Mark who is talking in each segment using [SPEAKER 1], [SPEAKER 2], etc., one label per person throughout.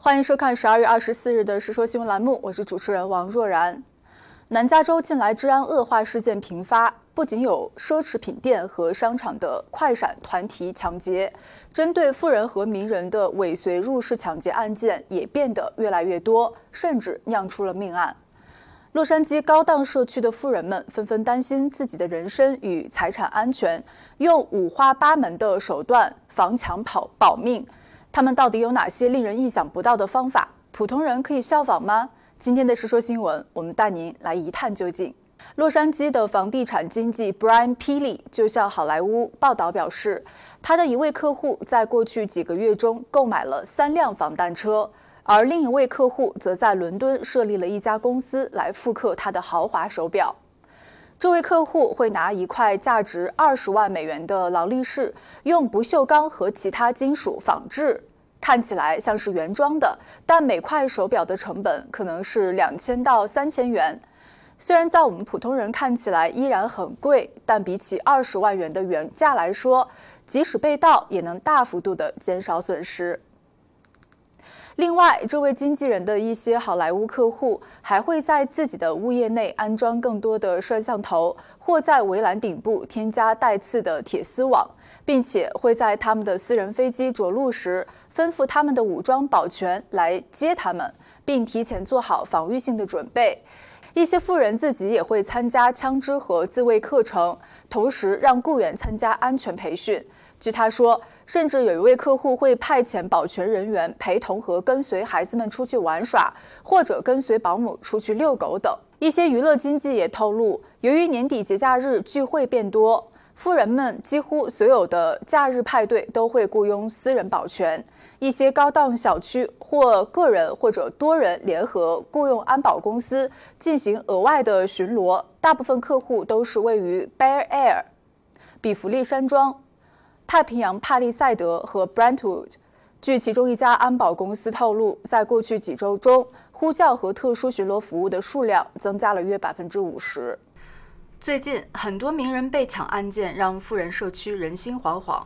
[SPEAKER 1] 欢迎收看十二月二十四日的《时说新闻》栏目，我是主持人王若然。南加州近来治安恶化，事件频发，不仅有奢侈品店和商场的快闪团体抢劫，针对富人和名人的尾随入室抢劫案件也变得越来越多，甚至酿出了命案。洛杉矶高档社区的富人们纷纷担心自己的人身与财产安全，用五花八门的手段防抢跑保命。他们到底有哪些令人意想不到的方法？普通人可以效仿吗？今天的《世说新闻》，我们带您来一探究竟。洛杉矶的房地产经纪 Brian p i l y 就向《好莱坞报道》表示，他的一位客户在过去几个月中购买了三辆防弹车，而另一位客户则在伦敦设立了一家公司来复刻他的豪华手表。这位客户会拿一块价值二十万美元的劳力士，用不锈钢和其他金属仿制。看起来像是原装的，但每块手表的成本可能是两千到三千元。虽然在我们普通人看起来依然很贵，但比起二十万元的原价来说，即使被盗也能大幅度的减少损失。另外，这位经纪人的一些好莱坞客户还会在自己的物业内安装更多的摄像头，或在围栏顶部添加带刺的铁丝网，并且会在他们的私人飞机着陆时。吩咐他们的武装保全来接他们，并提前做好防御性的准备。一些富人自己也会参加枪支和自卫课程，同时让雇员参加安全培训。据他说，甚至有一位客户会派遣保全人员陪同和跟随孩子们出去玩耍，或者跟随保姆出去遛狗等。一些娱乐经济也透露，由于年底节假日聚会变多，富人们几乎所有的假日派对都会雇佣私人保全。一些高档小区或个人或者多人联合雇佣安保公司进行额外的巡逻。大部分客户都是位于 Bear Air、比弗利山庄、太平洋帕利塞德和 Brentwood。据其中一家安保公司透露，在过去几周中，呼叫和特殊巡逻服务的数量增加了约百分之五十。最近，很多名人被抢案件让富人社区人心惶惶。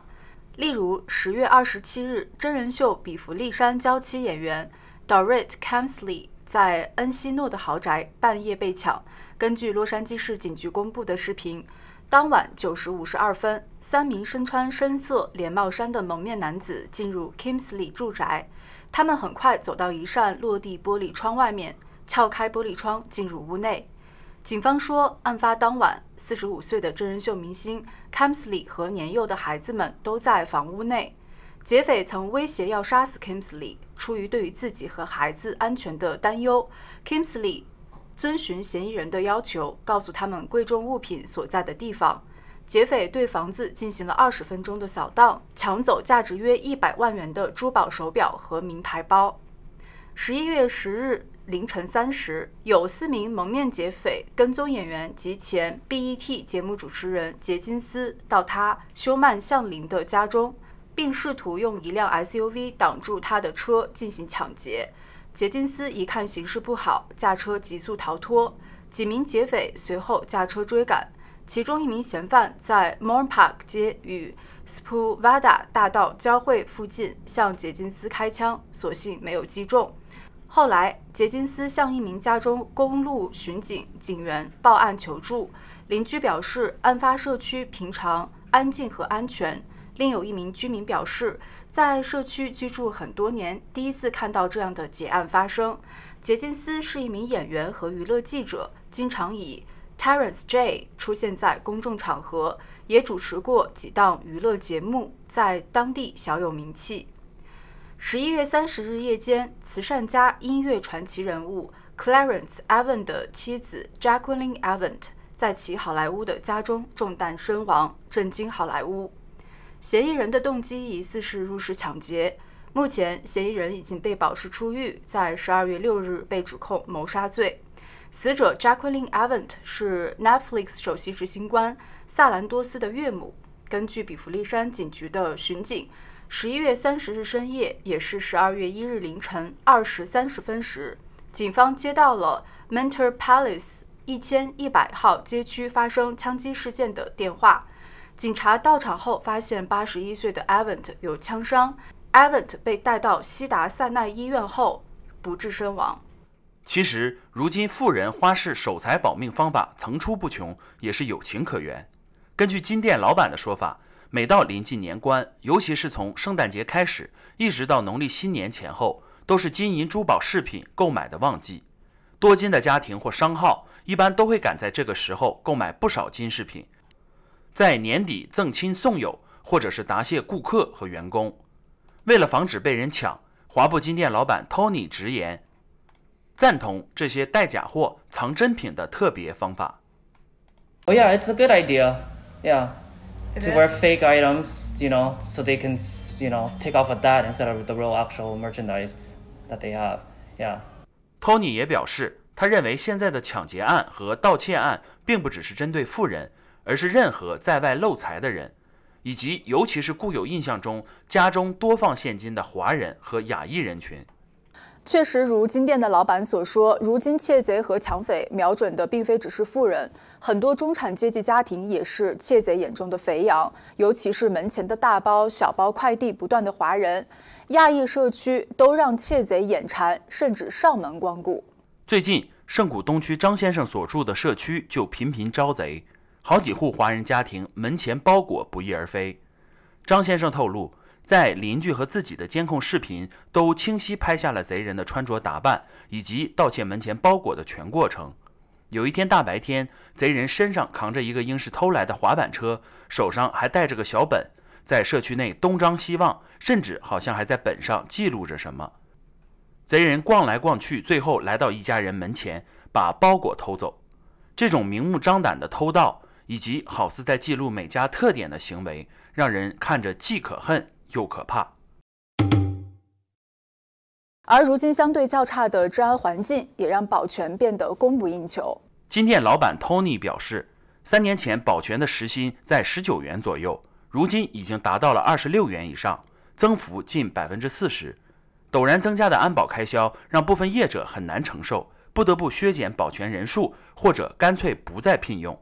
[SPEAKER 1] 例如，十月二十七日，真人秀《比弗利山娇妻》演员 Dorit k i m s l e y 在恩西诺的豪宅半夜被抢。根据洛杉矶市警局公布的视频，当晚九时五十二分，三名身穿深色连帽衫的蒙面男子进入 k i m s l e y 住宅，他们很快走到一扇落地玻璃窗外面，撬开玻璃窗进入屋内。警方说，案发当晚。四十五岁的真人秀明星 k i m s l e y 和年幼的孩子们都在房屋内。劫匪曾威胁要杀死 k i m s l e y 出于对于自己和孩子安全的担忧 k i m s l e y 遵循嫌疑人的要求，告诉他们贵重物品所在的地方。劫匪对房子进行了二十分钟的扫荡，抢走价值约一百万元的珠宝、手表和名牌包。十一月十日。凌晨三时，有四名蒙面劫匪跟踪演员及前 BET 节目主持人杰金斯到他休曼向林的家中，并试图用一辆 SUV 挡住他的车进行抢劫。杰金斯一看形势不好，驾车急速逃脱。几名劫匪随后驾车追赶，其中一名嫌犯在 m o r n Park 街与 s p u v a d a 大道交汇附近向杰金斯开枪，所幸没有击中。后来，杰金斯向一名家中公路巡警警员报案求助。邻居表示，案发社区平常安静和安全。另有一名居民表示，在社区居住很多年，第一次看到这样的劫案发生。杰金斯是一名演员和娱乐记者，经常以 Terence J 出现在公众场合，也主持过几档娱乐节目，在当地小有名气。十一月三十日夜间，慈善家、音乐传奇人物 Clarence Evans 的妻子 Jacqueline Evans 在其好莱坞的家中中弹身亡，震惊好莱坞。嫌疑人的动机疑似是入室抢劫。目前，嫌疑人已经被保释出狱，在十二月六日被指控谋杀罪。死者 Jacqueline Evans 是 Netflix 首席执行官萨兰多斯的岳母。根据比弗利山警局的巡警。十一月三十日深夜，也是十二月一日凌晨二时三十分时，警方接到了 Mentor Palace 一千一百号街区发生枪击事件的电话。警察到场后发现，八十一岁的 Avant 有枪伤，Avant 被带到西达塞奈医院后不治身亡。
[SPEAKER 2] 其实，如今富人花式守财保命方法层出不穷，也是有情可原。根据金店老板的说法。每到临近年关，尤其是从圣诞节开始，一直到农历新年前后，都是金银珠宝饰品购买的旺季。多金的家庭或商号一般都会赶在这个时候购买不少金饰品，在年底赠亲送友，或者是答谢顾客和员工。为了防止被人抢，华埠金店老板 Tony 直言，赞同这些带假货藏真品的特别方法。Oh yeah, it's a good idea. Yeah. to wear fake items, you know, so they can, you know, take off a f that instead of the real actual merchandise that they have. Yeah. Tony 也表示，他认为现在的抢劫案和盗窃案并不只是针对富人，而是任何在外漏财的人，以及尤其是固有印象中家中多放现金的华人和亚裔人群。
[SPEAKER 1] 确实，如金店的老板所说，如今窃贼和抢匪瞄准的并非只是富人，很多中产阶级家庭也是窃贼眼中的肥羊。尤其是门前的大包小包快递不断的华人、亚裔社区，都让窃贼眼馋，甚至上门光顾。
[SPEAKER 2] 最近，圣谷东区张先生所住的社区就频频招贼，好几户华人家庭门前包裹不翼而飞。张先生透露。在邻居和自己的监控视频都清晰拍下了贼人的穿着打扮以及盗窃门前包裹的全过程。有一天大白天，贼人身上扛着一个应是偷来的滑板车，手上还带着个小本，在社区内东张西望，甚至好像还在本上记录着什么。贼人逛来逛去，最后来到一家人门前，把包裹偷走。这种明目张胆的偷盗，以及好似在记录每家特点的行为，让人看着既可恨。又可怕，
[SPEAKER 1] 而如今相对较差的治安环境，也让保全变得供不应求。
[SPEAKER 2] 金店老板 Tony 表示，三年前保全的时薪在十九元左右，如今已经达到了二十六元以上，增幅近百分之四十。陡然增加的安保开销，让部分业者很难承受，不得不削减保全人数，或者干脆不再聘用。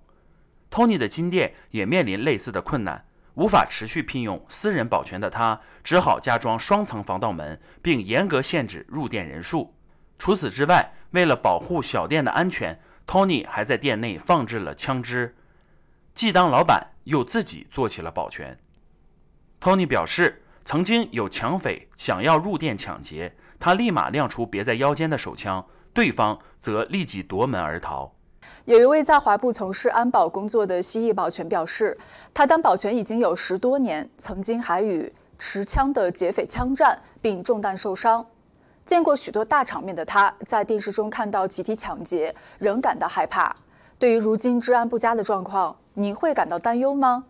[SPEAKER 2] Tony 的金店也面临类似的困难。无法持续聘用私人保全的他，只好加装双层防盗门，并严格限制入店人数。除此之外，为了保护小店的安全，Tony 还在店内放置了枪支，既当老板又自己做起了保全。Tony 表示，曾经有抢匪想要入店抢劫，他立马亮出别在腰间的手枪，对方则立即夺门而逃。
[SPEAKER 1] 有一位在华埠从事安保工作的蜥蜴保全表示，他当保全已经有十多年，曾经还与持枪的劫匪枪战并中弹受伤。见过许多大场面的他，在电视中看到集体抢劫仍感到害怕。对于如今治安不佳的状况，您会感到担忧吗？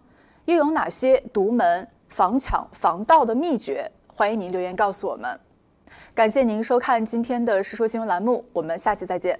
[SPEAKER 1] 又有哪些独门防抢防盗的秘诀？欢迎您留言告诉我们。感谢您收看今天的《世说新闻》栏目，我们下期再见。